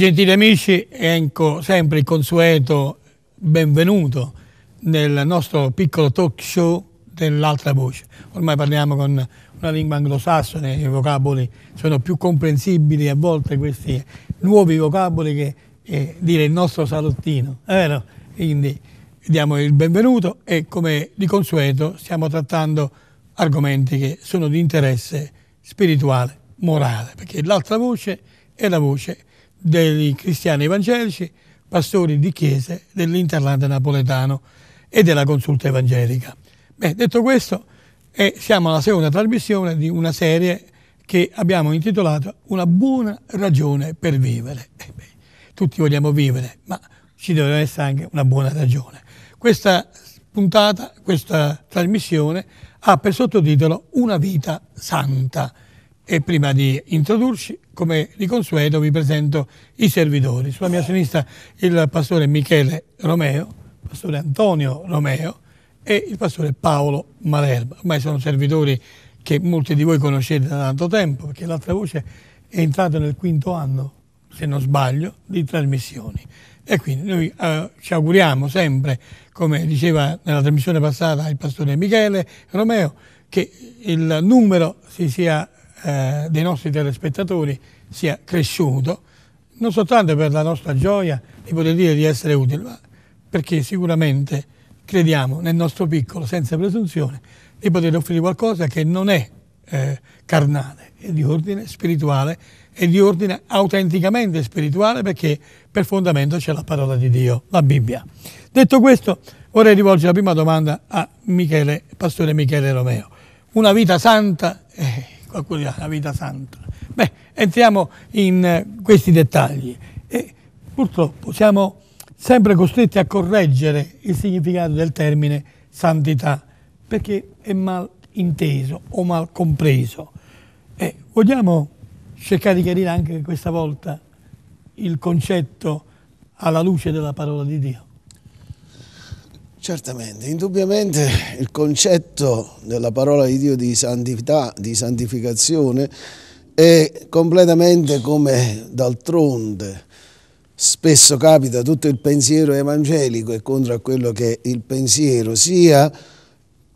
Gentili amici, Enco, sempre il consueto benvenuto nel nostro piccolo talk show dell'altra voce. Ormai parliamo con una lingua anglosassone, i vocaboli sono più comprensibili a volte questi nuovi vocaboli che eh, dire il nostro salottino, è vero? Quindi diamo il benvenuto e come di consueto stiamo trattando argomenti che sono di interesse spirituale, morale, perché l'altra voce è la voce dei cristiani evangelici, pastori di chiese dell'Interland napoletano e della consulta evangelica. Beh, detto questo, eh, siamo alla seconda trasmissione di una serie che abbiamo intitolato Una buona ragione per vivere. Eh beh, tutti vogliamo vivere, ma ci deve essere anche una buona ragione. Questa puntata, questa trasmissione ha per sottotitolo Una vita santa. E prima di introdurci, come di consueto, vi presento i servitori. Sulla mia sinistra il pastore Michele Romeo, il pastore Antonio Romeo e il pastore Paolo Malerba. Ormai sono servitori che molti di voi conoscete da tanto tempo, perché l'altra voce è entrata nel quinto anno, se non sbaglio, di trasmissioni. E quindi noi eh, ci auguriamo sempre, come diceva nella trasmissione passata il pastore Michele Romeo, che il numero si sia eh, dei nostri telespettatori sia cresciuto, non soltanto per la nostra gioia di poter dire di essere utile, ma perché sicuramente crediamo nel nostro piccolo, senza presunzione, di poter offrire qualcosa che non è eh, carnale, è di ordine spirituale, è di ordine autenticamente spirituale perché per fondamento c'è la parola di Dio, la Bibbia. Detto questo, vorrei rivolgere la prima domanda a Michele, pastore Michele Romeo. Una vita santa... Eh, quella, la vita santa. Beh, entriamo in eh, questi dettagli e purtroppo siamo sempre costretti a correggere il significato del termine santità perché è mal inteso o mal compreso. E vogliamo cercare di chiarire anche questa volta il concetto alla luce della parola di Dio. Certamente, indubbiamente il concetto della parola di Dio di santità, di santificazione è completamente come d'altronde spesso capita tutto il pensiero evangelico è contro a quello che è il pensiero sia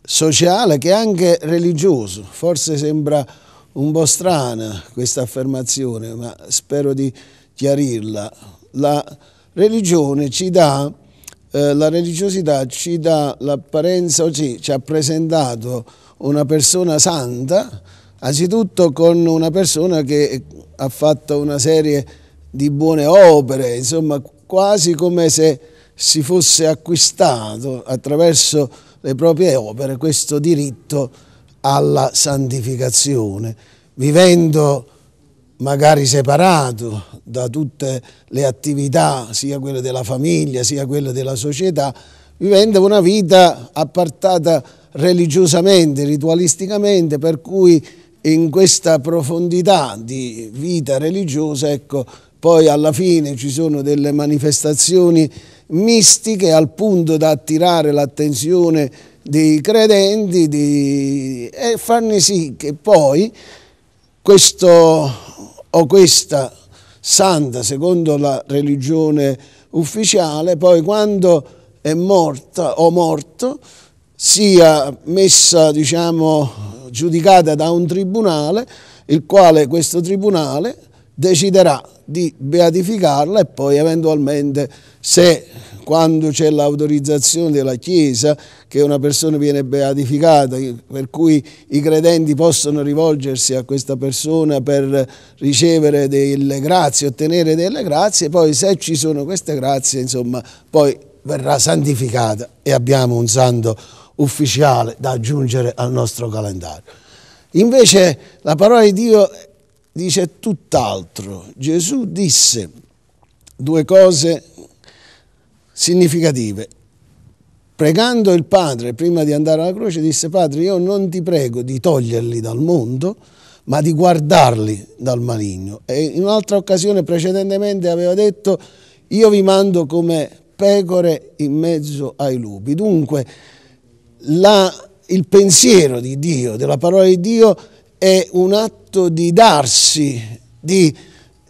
sociale che anche religioso. Forse sembra un po' strana questa affermazione, ma spero di chiarirla. La religione ci dà eh, la religiosità ci dà l'apparenza, ci, ci ha presentato una persona santa, anzitutto con una persona che ha fatto una serie di buone opere, insomma quasi come se si fosse acquistato attraverso le proprie opere questo diritto alla santificazione, vivendo magari separato da tutte le attività, sia quelle della famiglia, sia quelle della società, vivendo una vita appartata religiosamente, ritualisticamente, per cui in questa profondità di vita religiosa, ecco, poi alla fine ci sono delle manifestazioni mistiche al punto da attirare l'attenzione dei credenti di... e farne sì che poi questo o questa santa secondo la religione ufficiale, poi quando è morta o morto sia messa, diciamo, giudicata da un tribunale, il quale questo tribunale deciderà di beatificarla e poi eventualmente se quando c'è l'autorizzazione della Chiesa che una persona viene beatificata, per cui i credenti possono rivolgersi a questa persona per ricevere delle grazie, ottenere delle grazie, poi se ci sono queste grazie, insomma, poi verrà santificata e abbiamo un santo ufficiale da aggiungere al nostro calendario. Invece la parola di Dio dice tutt'altro. Gesù disse due cose significative. Pregando il Padre prima di andare alla croce disse Padre io non ti prego di toglierli dal mondo ma di guardarli dal maligno. E in un'altra occasione precedentemente aveva detto io vi mando come pecore in mezzo ai lupi. Dunque la, il pensiero di Dio, della parola di Dio è un atto di darsi, di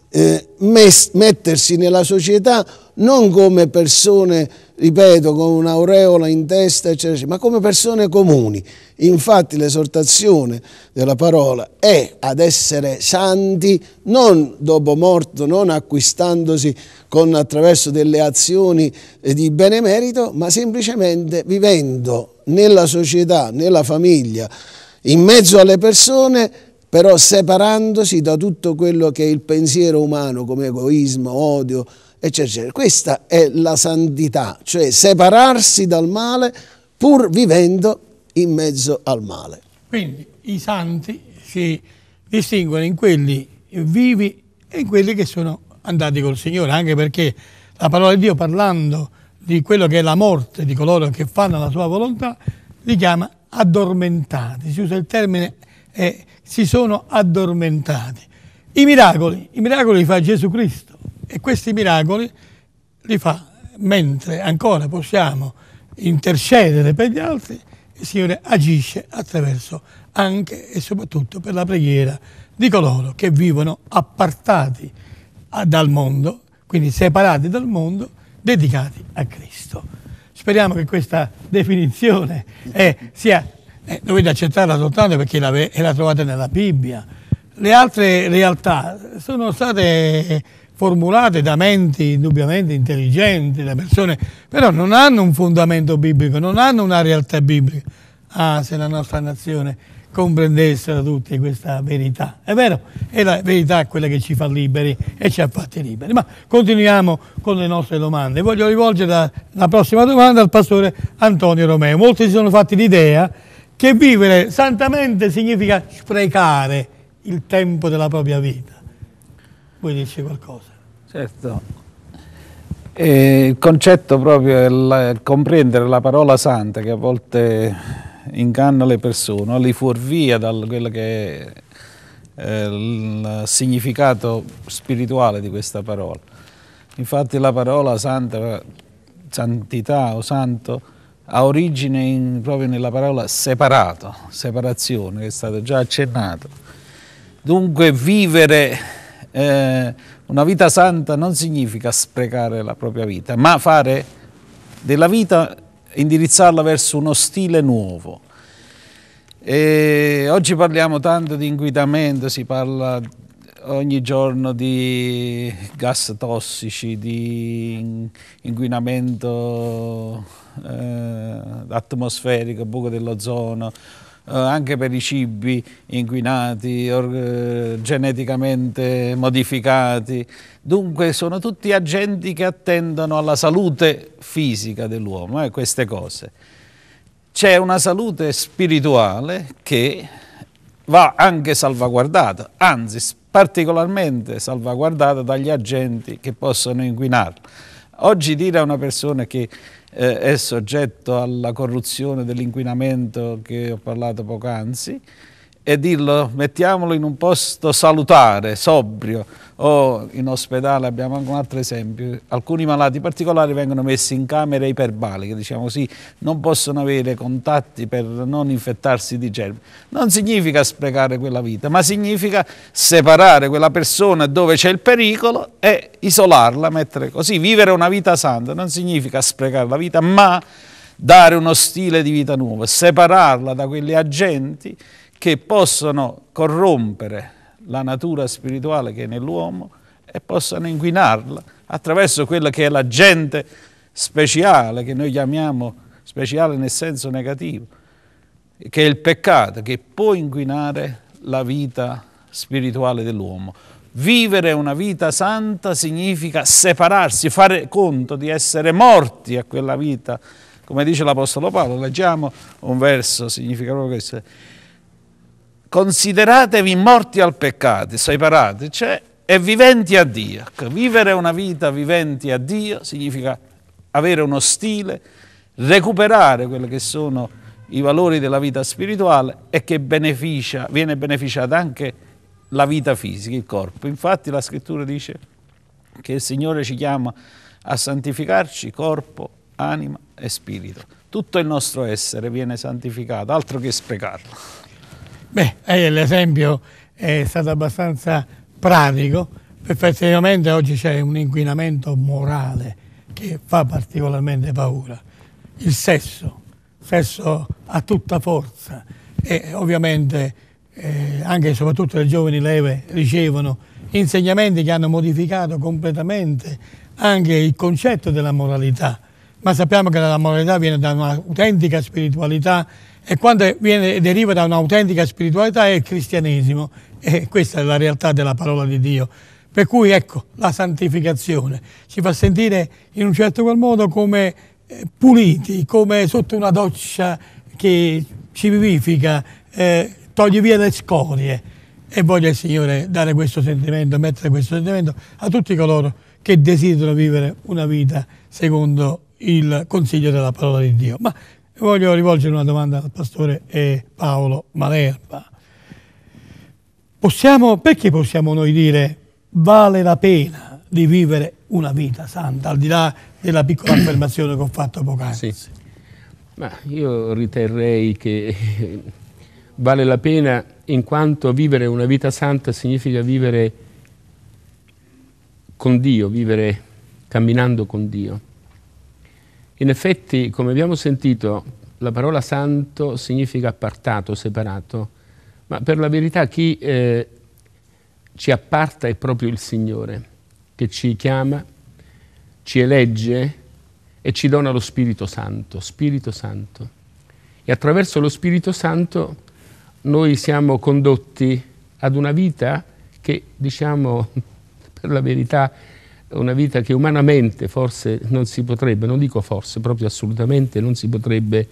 eh, mettersi nella società non come persone, ripeto, con un'aureola in testa, eccetera, ma come persone comuni. Infatti l'esortazione della parola è ad essere santi non dopo morto, non acquistandosi con, attraverso delle azioni eh, di benemerito, ma semplicemente vivendo nella società, nella famiglia, in mezzo alle persone, però separandosi da tutto quello che è il pensiero umano come egoismo, odio, eccetera. Questa è la santità, cioè separarsi dal male pur vivendo in mezzo al male. Quindi i santi si distinguono in quelli vivi e in quelli che sono andati col Signore, anche perché la parola di Dio parlando di quello che è la morte di coloro che fanno la sua volontà, li chiama addormentati, si usa il termine eh, si sono addormentati. I miracoli, i miracoli li fa Gesù Cristo e questi miracoli li fa mentre ancora possiamo intercedere per gli altri, il Signore agisce attraverso anche e soprattutto per la preghiera di coloro che vivono appartati dal mondo, quindi separati dal mondo, dedicati a Cristo. Speriamo che questa definizione eh, sia, eh, dovete accettarla soltanto perché la, la trovate nella Bibbia. Le altre realtà sono state formulate da menti indubbiamente intelligenti, da persone, però non hanno un fondamento biblico, non hanno una realtà biblica. Ah, se la nostra nazione comprendessero tutti questa verità. È vero, è la verità quella che ci fa liberi e ci ha fatti liberi. Ma continuiamo con le nostre domande. Voglio rivolgere la, la prossima domanda al pastore Antonio Romeo. Molti si sono fatti l'idea che vivere santamente significa sprecare il tempo della propria vita. Vuoi dirci qualcosa? Certo. E eh, il concetto proprio è comprendere la parola santa che a volte inganna le persone, li fuorvia da quello che è eh, il significato spirituale di questa parola. Infatti la parola santa, santità o santo, ha origine in, proprio nella parola separato, separazione, che è stato già accennato. Dunque vivere eh, una vita santa non significa sprecare la propria vita, ma fare della vita indirizzarla verso uno stile nuovo. E oggi parliamo tanto di inquinamento, si parla ogni giorno di gas tossici, di inquinamento eh, atmosferico, buco dell'ozono, eh, anche per i cibi inquinati, or, eh, geneticamente modificati. Dunque sono tutti agenti che attendono alla salute fisica dell'uomo, eh, queste cose. C'è una salute spirituale che va anche salvaguardata, anzi particolarmente salvaguardata dagli agenti che possono inquinarla. Oggi dire a una persona che eh, è soggetto alla corruzione dell'inquinamento che ho parlato poc'anzi, e dirlo, mettiamolo in un posto salutare, sobrio, o in ospedale abbiamo anche un altro esempio, alcuni malati particolari vengono messi in camere iperbaliche, diciamo così, non possono avere contatti per non infettarsi di germi. Non significa sprecare quella vita, ma significa separare quella persona dove c'è il pericolo e isolarla, mettere così, vivere una vita santa, non significa sprecare la vita, ma dare uno stile di vita nuovo, separarla da quegli agenti che possono corrompere la natura spirituale che è nell'uomo e possano inquinarla attraverso quella che è la gente speciale che noi chiamiamo speciale nel senso negativo, che è il peccato che può inquinare la vita spirituale dell'uomo. Vivere una vita santa significa separarsi, fare conto di essere morti a quella vita. Come dice l'Apostolo Paolo, leggiamo un verso, significa proprio questo consideratevi morti al peccato, separati, cioè, e viventi a Dio. Ecco, vivere una vita viventi a Dio significa avere uno stile, recuperare quelli che sono i valori della vita spirituale e che beneficia, viene beneficiata anche la vita fisica, il corpo. Infatti la scrittura dice che il Signore ci chiama a santificarci corpo, anima e spirito. Tutto il nostro essere viene santificato, altro che sprecarlo. Beh, eh, l'esempio è stato abbastanza pratico, effettivamente oggi c'è un inquinamento morale che fa particolarmente paura. Il sesso, sesso a tutta forza e ovviamente eh, anche e soprattutto le giovani leve ricevono insegnamenti che hanno modificato completamente anche il concetto della moralità, ma sappiamo che la moralità viene da un'autentica spiritualità e quando viene, deriva da un'autentica spiritualità è il cristianesimo e questa è la realtà della parola di Dio. Per cui ecco la santificazione ci fa sentire in un certo qual modo come eh, puliti, come sotto una doccia che ci vivifica, eh, toglie via le scorie e voglio il Signore dare questo sentimento, mettere questo sentimento a tutti coloro che desiderano vivere una vita secondo il consiglio della parola di Dio. Ma voglio rivolgere una domanda al pastore eh, Paolo Malerba. Possiamo, perché possiamo noi dire vale la pena di vivere una vita santa, al di là della piccola affermazione che ho fatto poc'anzi? Sì. Ma io riterrei che vale la pena in quanto vivere una vita santa significa vivere con Dio, vivere camminando con Dio. In effetti, come abbiamo sentito, la parola santo significa appartato, separato, ma per la verità chi eh, ci apparta è proprio il Signore, che ci chiama, ci elegge e ci dona lo Spirito Santo, Spirito Santo. E attraverso lo Spirito Santo noi siamo condotti ad una vita che, diciamo, per la verità, una vita che umanamente forse non si potrebbe, non dico forse, proprio assolutamente non si potrebbe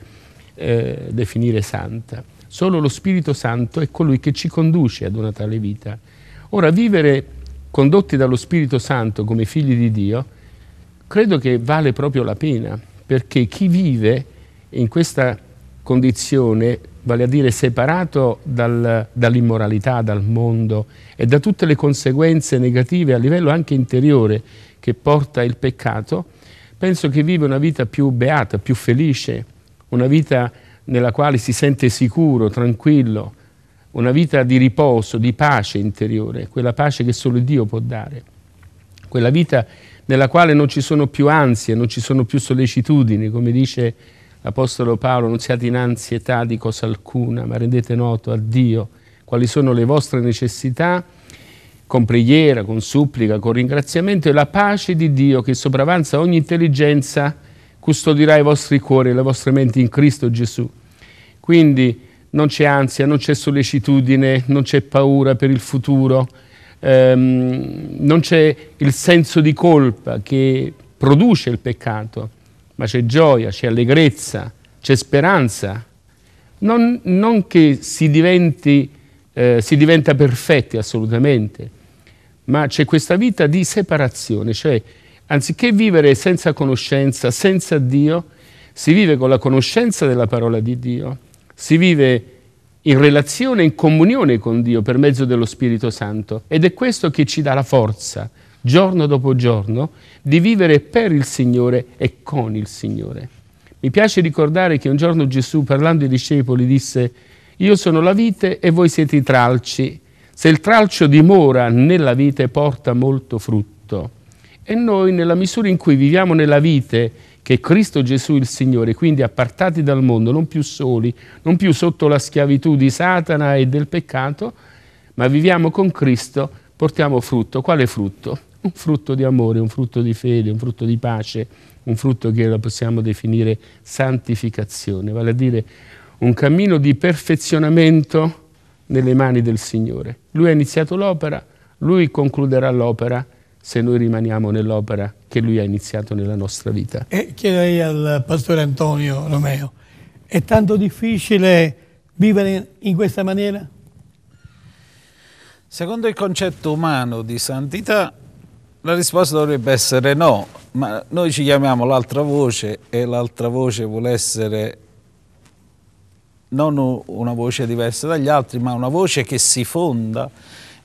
eh, definire santa. Solo lo Spirito Santo è colui che ci conduce ad una tale vita. Ora, vivere condotti dallo Spirito Santo come figli di Dio, credo che vale proprio la pena, perché chi vive in questa condizione vale a dire separato dal, dall'immoralità, dal mondo e da tutte le conseguenze negative a livello anche interiore che porta il peccato, penso che vive una vita più beata, più felice, una vita nella quale si sente sicuro, tranquillo, una vita di riposo, di pace interiore, quella pace che solo Dio può dare, quella vita nella quale non ci sono più ansie, non ci sono più sollecitudini, come dice L'Apostolo Paolo non siate in ansietà di cosa alcuna, ma rendete noto a Dio quali sono le vostre necessità con preghiera, con supplica, con ringraziamento e la pace di Dio che sopravanza ogni intelligenza custodirà i vostri cuori e le vostre menti in Cristo Gesù. Quindi non c'è ansia, non c'è sollecitudine, non c'è paura per il futuro, ehm, non c'è il senso di colpa che produce il peccato ma c'è gioia, c'è allegrezza, c'è speranza. Non, non che si, diventi, eh, si diventa perfetti assolutamente, ma c'è questa vita di separazione, cioè anziché vivere senza conoscenza, senza Dio, si vive con la conoscenza della parola di Dio, si vive in relazione, in comunione con Dio per mezzo dello Spirito Santo ed è questo che ci dà la forza giorno dopo giorno, di vivere per il Signore e con il Signore. Mi piace ricordare che un giorno Gesù, parlando ai discepoli, disse, io sono la vite e voi siete i tralci. Se il tralcio dimora nella vite porta molto frutto. E noi, nella misura in cui viviamo nella vite, che Cristo Gesù il Signore, quindi appartati dal mondo, non più soli, non più sotto la schiavitù di Satana e del peccato, ma viviamo con Cristo, portiamo frutto. Quale frutto? un frutto di amore, un frutto di fede, un frutto di pace, un frutto che la possiamo definire santificazione, vale a dire un cammino di perfezionamento nelle mani del Signore. Lui ha iniziato l'opera, lui concluderà l'opera se noi rimaniamo nell'opera che lui ha iniziato nella nostra vita. E chiederei al pastore Antonio Romeo, è tanto difficile vivere in questa maniera? Secondo il concetto umano di santità, la risposta dovrebbe essere no, ma noi ci chiamiamo l'altra voce e l'altra voce vuole essere non una voce diversa dagli altri, ma una voce che si fonda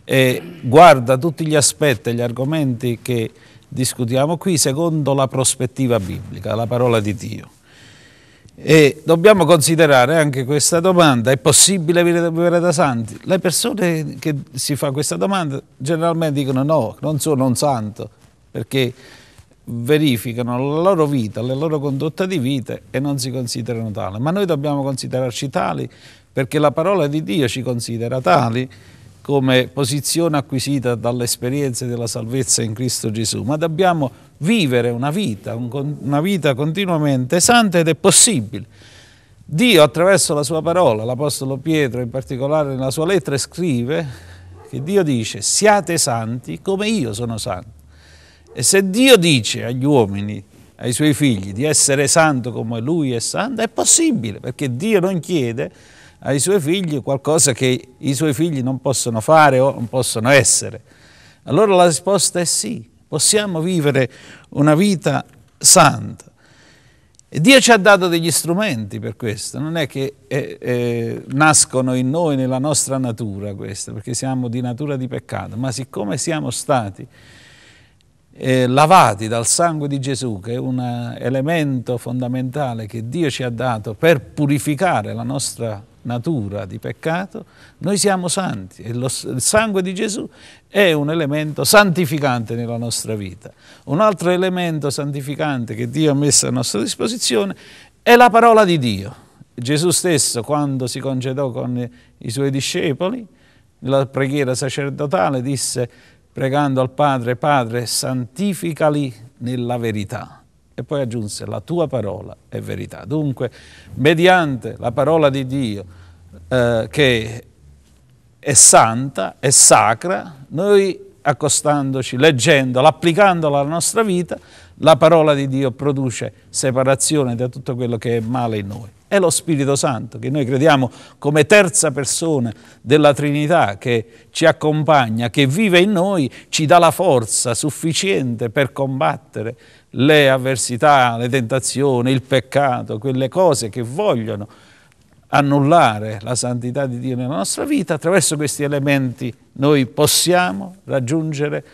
e guarda tutti gli aspetti e gli argomenti che discutiamo qui secondo la prospettiva biblica, la parola di Dio. E dobbiamo considerare anche questa domanda, è possibile vivere da santi? Le persone che si fa questa domanda generalmente dicono no, non sono un santo, perché verificano la loro vita, la loro condotta di vita e non si considerano tali. Ma noi dobbiamo considerarci tali perché la parola di Dio ci considera tali come posizione acquisita dall'esperienza della salvezza in Cristo Gesù, ma dobbiamo vivere una vita, una vita continuamente santa ed è possibile. Dio attraverso la sua parola, l'Apostolo Pietro in particolare nella sua lettera scrive che Dio dice siate santi come io sono santo. E se Dio dice agli uomini, ai suoi figli, di essere santo come lui è santo, è possibile perché Dio non chiede ai suoi figli qualcosa che i suoi figli non possono fare o non possono essere? Allora la risposta è sì, possiamo vivere una vita santa. E Dio ci ha dato degli strumenti per questo, non è che eh, eh, nascono in noi, nella nostra natura questo, perché siamo di natura di peccato, ma siccome siamo stati eh, lavati dal sangue di Gesù, che è un eh, elemento fondamentale che Dio ci ha dato per purificare la nostra natura di peccato, noi siamo santi e lo, il sangue di Gesù è un elemento santificante nella nostra vita. Un altro elemento santificante che Dio ha messo a nostra disposizione è la parola di Dio. Gesù stesso, quando si congedò con i suoi discepoli, nella preghiera sacerdotale disse, pregando al Padre, Padre, santificali nella verità e poi aggiunse la tua parola è verità. Dunque, mediante la parola di Dio eh, che è santa, è sacra, noi accostandoci, leggendola, applicandola alla nostra vita, la parola di Dio produce separazione da tutto quello che è male in noi. È lo Spirito Santo che noi crediamo come terza persona della Trinità che ci accompagna, che vive in noi, ci dà la forza sufficiente per combattere le avversità, le tentazioni, il peccato, quelle cose che vogliono annullare la santità di Dio nella nostra vita, attraverso questi elementi noi possiamo raggiungere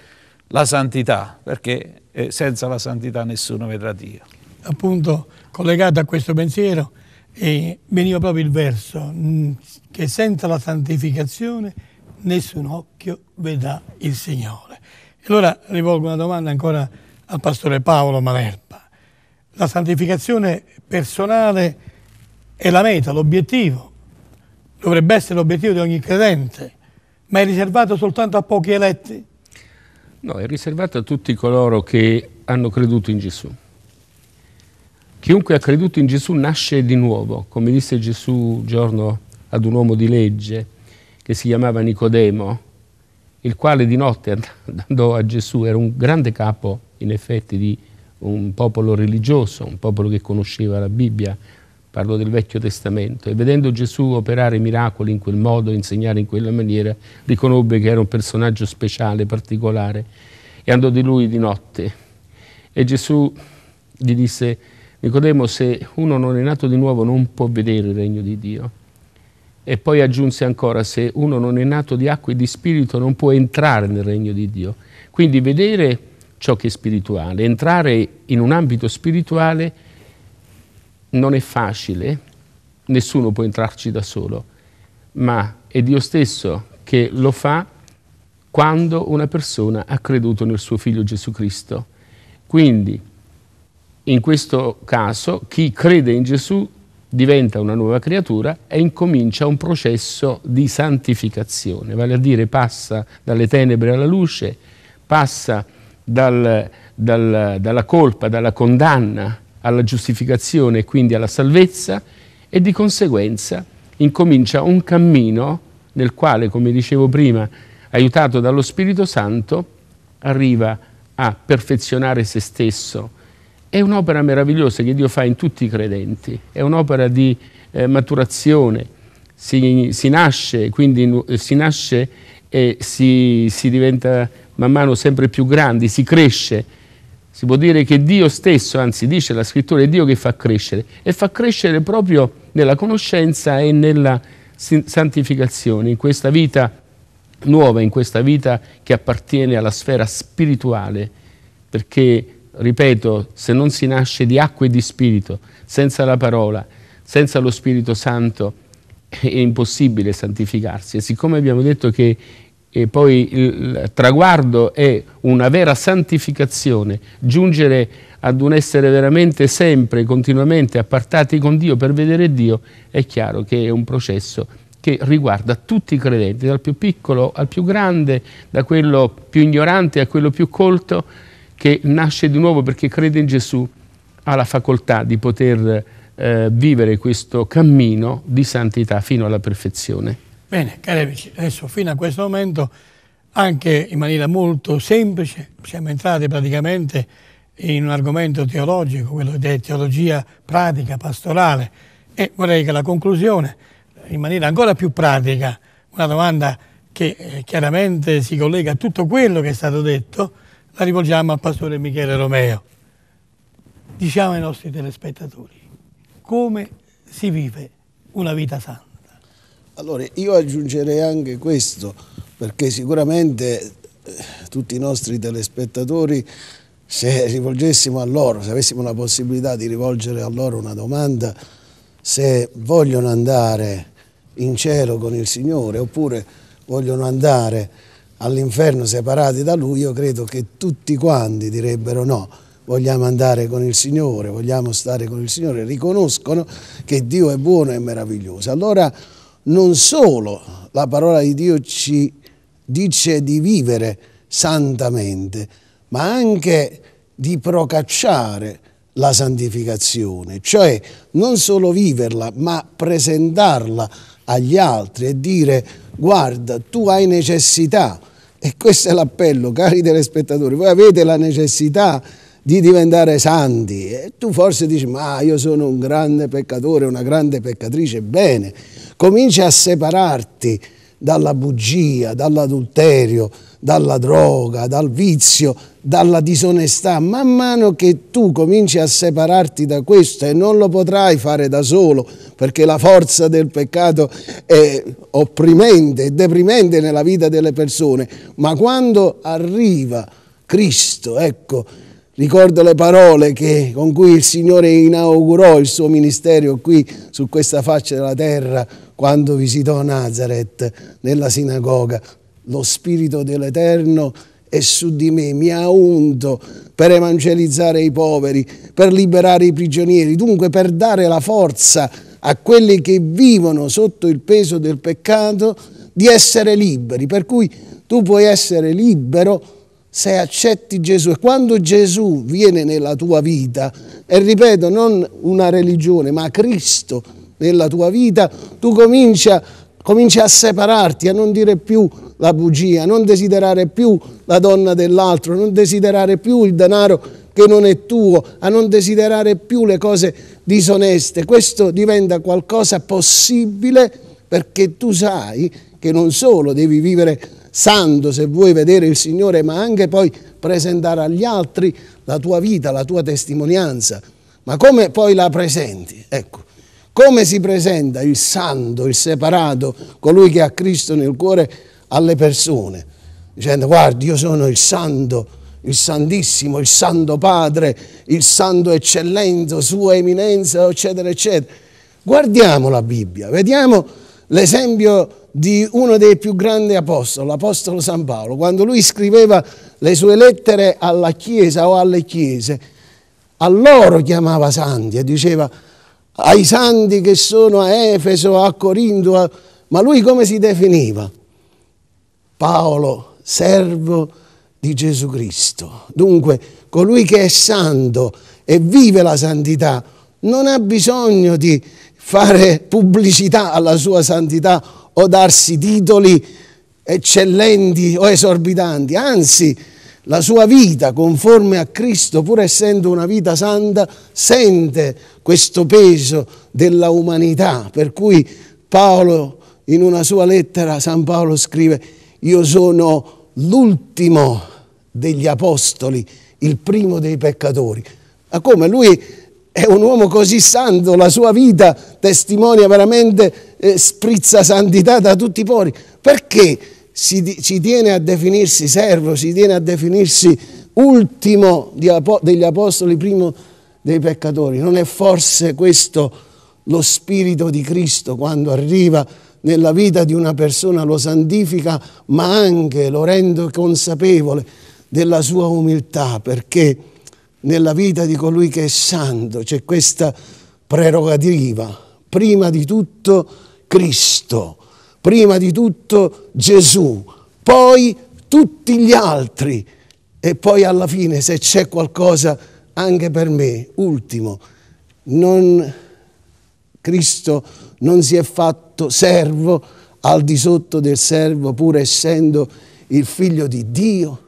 la santità, perché eh, senza la santità nessuno vedrà Dio. Appunto, collegato a questo pensiero, eh, veniva proprio il verso mm, che senza la santificazione nessun occhio vedrà il Signore. E allora rivolgo una domanda ancora al pastore Paolo Malerba. La santificazione personale è la meta, l'obiettivo. Dovrebbe essere l'obiettivo di ogni credente, ma è riservato soltanto a pochi eletti? No, è riservato a tutti coloro che hanno creduto in Gesù. Chiunque ha creduto in Gesù nasce di nuovo, come disse Gesù un giorno ad un uomo di legge che si chiamava Nicodemo, il quale di notte andando a Gesù, era un grande capo in effetti di un popolo religioso, un popolo che conosceva la Bibbia, parlo del Vecchio Testamento, e vedendo Gesù operare miracoli in quel modo, insegnare in quella maniera, riconobbe che era un personaggio speciale, particolare, e andò di lui di notte. E Gesù gli disse, Nicodemo, se uno non è nato di nuovo non può vedere il regno di Dio. E poi aggiunse ancora, se uno non è nato di acqua e di spirito non può entrare nel regno di Dio. Quindi vedere ciò che è spirituale. Entrare in un ambito spirituale non è facile, nessuno può entrarci da solo, ma è Dio stesso che lo fa quando una persona ha creduto nel suo figlio Gesù Cristo. Quindi, in questo caso, chi crede in Gesù diventa una nuova creatura e incomincia un processo di santificazione, vale a dire passa dalle tenebre alla luce, passa dal, dal, dalla colpa, dalla condanna alla giustificazione e quindi alla salvezza e di conseguenza incomincia un cammino nel quale, come dicevo prima, aiutato dallo Spirito Santo, arriva a perfezionare se stesso. È un'opera meravigliosa che Dio fa in tutti i credenti, è un'opera di eh, maturazione, si, si, nasce, quindi si nasce e si, si diventa man mano sempre più grandi, si cresce. Si può dire che Dio stesso, anzi dice la scrittura, è Dio che fa crescere e fa crescere proprio nella conoscenza e nella santificazione, in questa vita nuova, in questa vita che appartiene alla sfera spirituale, perché, ripeto, se non si nasce di acqua e di spirito, senza la parola, senza lo Spirito Santo, è impossibile santificarsi. E siccome abbiamo detto che e poi il traguardo è una vera santificazione, giungere ad un essere veramente sempre, continuamente appartati con Dio per vedere Dio, è chiaro che è un processo che riguarda tutti i credenti, dal più piccolo al più grande, da quello più ignorante a quello più colto, che nasce di nuovo perché crede in Gesù, ha la facoltà di poter eh, vivere questo cammino di santità fino alla perfezione. Bene, cari amici, adesso fino a questo momento, anche in maniera molto semplice, siamo entrati praticamente in un argomento teologico, quello di teologia pratica, pastorale, e vorrei che la conclusione, in maniera ancora più pratica, una domanda che eh, chiaramente si collega a tutto quello che è stato detto, la rivolgiamo al pastore Michele Romeo. Diciamo ai nostri telespettatori come si vive una vita santa. Allora io aggiungerei anche questo perché sicuramente eh, tutti i nostri telespettatori se rivolgessimo a loro, se avessimo la possibilità di rivolgere a loro una domanda se vogliono andare in cielo con il Signore oppure vogliono andare all'inferno separati da Lui, io credo che tutti quanti direbbero no, vogliamo andare con il Signore, vogliamo stare con il Signore, riconoscono che Dio è buono e meraviglioso. Allora non solo la parola di Dio ci dice di vivere santamente, ma anche di procacciare la santificazione, cioè non solo viverla, ma presentarla agli altri e dire guarda, tu hai necessità e questo è l'appello, cari telespettatori, voi avete la necessità di diventare santi e tu forse dici ma io sono un grande peccatore, una grande peccatrice, bene, cominci a separarti dalla bugia, dall'adulterio, dalla droga, dal vizio, dalla disonestà. Man mano che tu cominci a separarti da questo e non lo potrai fare da solo, perché la forza del peccato è opprimente, è deprimente nella vita delle persone, ma quando arriva Cristo, ecco, Ricordo le parole che, con cui il Signore inaugurò il suo ministero qui su questa faccia della terra, quando visitò Nazareth nella sinagoga, lo Spirito dell'Eterno è su di me, mi ha unto per evangelizzare i poveri, per liberare i prigionieri, dunque per dare la forza a quelli che vivono sotto il peso del peccato di essere liberi. Per cui tu puoi essere libero se accetti Gesù. E quando Gesù viene nella tua vita, e ripeto, non una religione, ma Cristo, nella tua vita, tu cominci a, cominci a separarti, a non dire più la bugia, a non desiderare più la donna dell'altro, a non desiderare più il denaro che non è tuo, a non desiderare più le cose disoneste. Questo diventa qualcosa possibile perché tu sai che non solo devi vivere santo se vuoi vedere il Signore, ma anche poi presentare agli altri la tua vita, la tua testimonianza. Ma come poi la presenti? Ecco, come si presenta il santo, il separato, colui che ha Cristo nel cuore alle persone? Dicendo guardi io sono il santo, il santissimo, il santo padre, il santo eccellenza, sua eminenza, eccetera, eccetera. Guardiamo la Bibbia, vediamo l'esempio di uno dei più grandi apostoli, l'apostolo San Paolo, quando lui scriveva le sue lettere alla Chiesa o alle Chiese, a loro chiamava santi e diceva ai santi che sono a Efeso, a Corinto, a... ma lui come si definiva? Paolo, servo di Gesù Cristo. Dunque, colui che è santo e vive la santità non ha bisogno di fare pubblicità alla sua santità o darsi titoli eccellenti o esorbitanti, anzi la sua vita conforme a Cristo, pur essendo una vita santa, sente questo peso della umanità. Per cui Paolo, in una sua lettera, San Paolo scrive, io sono l'ultimo degli apostoli, il primo dei peccatori. Ma come? Lui è un uomo così santo, la sua vita testimonia veramente, eh, sprizza santità da tutti i pori. Perché? si, si tiene a definirsi servo, si tiene a definirsi ultimo degli apostoli, primo dei peccatori. Non è forse questo lo spirito di Cristo quando arriva nella vita di una persona, lo santifica, ma anche lo rende consapevole della sua umiltà, perché nella vita di colui che è santo c'è questa prerogativa, prima di tutto Cristo prima di tutto Gesù, poi tutti gli altri e poi alla fine se c'è qualcosa anche per me, ultimo, non, Cristo non si è fatto servo al di sotto del servo pur essendo il figlio di Dio.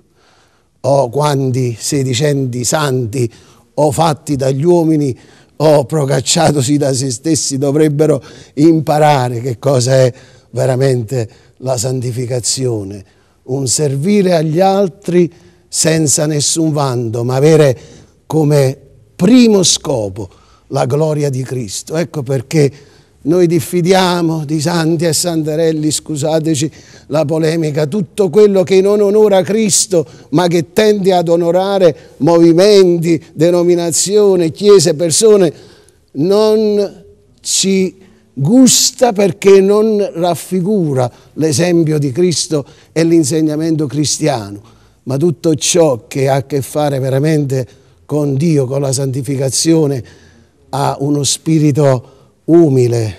Oh, quanti sedicenti santi o oh, fatti dagli uomini o oh, procacciatosi da se stessi dovrebbero imparare che cosa è veramente la santificazione, un servire agli altri senza nessun vanto, ma avere come primo scopo la gloria di Cristo. Ecco perché noi diffidiamo di santi e santarelli, scusateci la polemica, tutto quello che non onora Cristo ma che tende ad onorare movimenti, denominazioni, chiese, persone, non ci gusta perché non raffigura l'esempio di Cristo e l'insegnamento cristiano, ma tutto ciò che ha a che fare veramente con Dio, con la santificazione, ha uno spirito umile,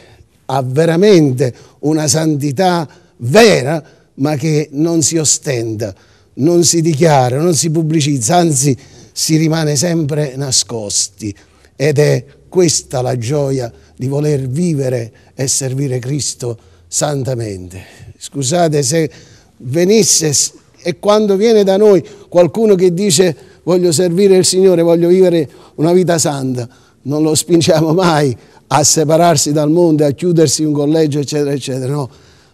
ha veramente una santità vera, ma che non si ostenta, non si dichiara, non si pubblicizza, anzi si rimane sempre nascosti ed è questa la gioia di voler vivere e servire Cristo santamente. Scusate se venisse e quando viene da noi qualcuno che dice voglio servire il Signore, voglio vivere una vita santa, non lo spingiamo mai a separarsi dal mondo, a chiudersi in un collegio, eccetera, eccetera. No,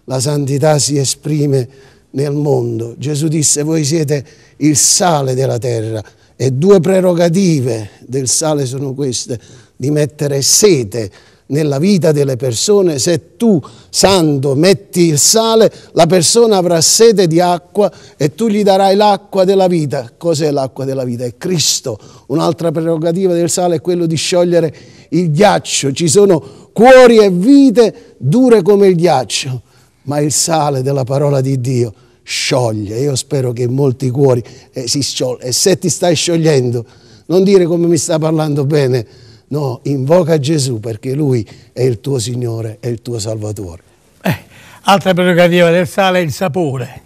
la santità si esprime nel mondo. Gesù disse voi siete il sale della terra e due prerogative del sale sono queste, di mettere sete nella vita delle persone. Se tu, santo, metti il sale, la persona avrà sete di acqua e tu gli darai l'acqua della vita. Cos'è l'acqua della vita? È Cristo. Un'altra prerogativa del sale è quello di sciogliere il ghiaccio. Ci sono cuori e vite dure come il ghiaccio, ma il sale della parola di Dio scioglie. Io spero che molti cuori eh, si sciogliano. E se ti stai sciogliendo, non dire come mi sta parlando bene No, invoca Gesù perché Lui è il tuo Signore, è il tuo Salvatore. Eh, altra prerogativa del sale è il sapore.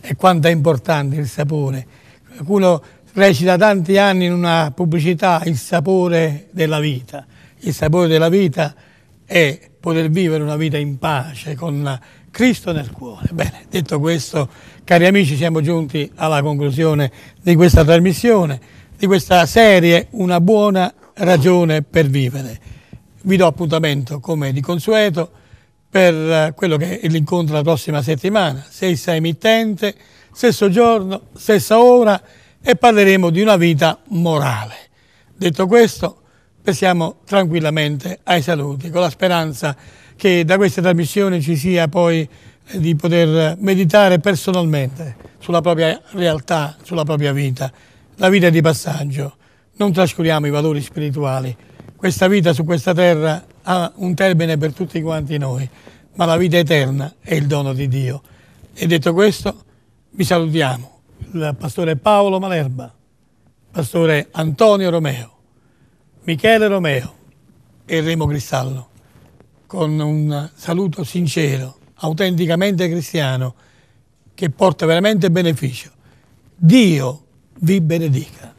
E quanto è importante il sapore. Qualcuno recita tanti anni in una pubblicità il sapore della vita. Il sapore della vita è poter vivere una vita in pace con Cristo nel cuore. Bene, detto questo, cari amici, siamo giunti alla conclusione di questa trasmissione, di questa serie Una buona ragione per vivere. Vi do appuntamento come di consueto per eh, quello che è l'incontro la prossima settimana, stessa emittente, stesso giorno, stessa ora e parleremo di una vita morale. Detto questo, passiamo tranquillamente ai saluti, con la speranza che da questa trasmissione ci sia poi eh, di poter meditare personalmente sulla propria realtà, sulla propria vita, la vita è di passaggio non trascuriamo i valori spirituali. Questa vita su questa terra ha un termine per tutti quanti noi, ma la vita eterna è il dono di Dio. E detto questo, vi salutiamo. Il pastore Paolo Malerba, pastore Antonio Romeo, Michele Romeo e Remo Cristallo, con un saluto sincero, autenticamente cristiano, che porta veramente beneficio. Dio vi benedica.